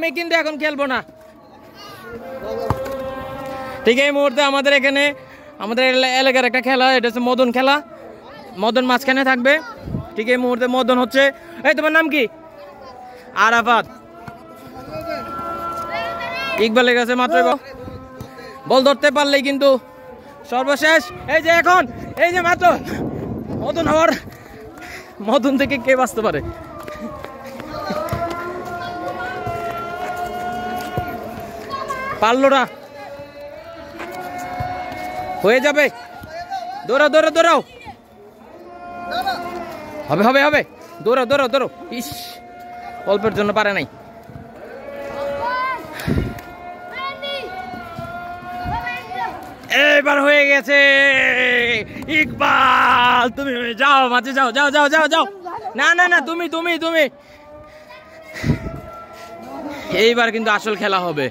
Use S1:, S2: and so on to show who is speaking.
S1: আমি কিন্তু এখন খেলবো না ঠিক এই মুহূর্তে আমাদের এখানে আমাদের এলাকার একটা খেলা এটা হচ্ছে মদন খেলা মদন মাঝখানে থাকবে ঠিক এই মুহূর্তে মদন হচ্ছে এই তোমার নাম কি আরাফাত ইকবালের কাছে মাত্র বল ধরতে পারলে কিন্তু সর্বশেষ এই যে এখন এই যে মাত্র মদন হওয়ার মদন থেকে কে বাঁচতে পারে পারলো না হয়ে যাবে দৌড়াও দৌড়াও দৌড়াও হবে হবে হবে দৌড়াও দৌড়াও দৌড়ো ইস অল্পের জন্য পারে নাই এবার হয়ে গেছে ইকবাল তুমি যাও মাঝে যাও যাও যাও যাও যাও না না না তুমি তুমি তুমি এইবার কিন্তু আসল খেলা হবে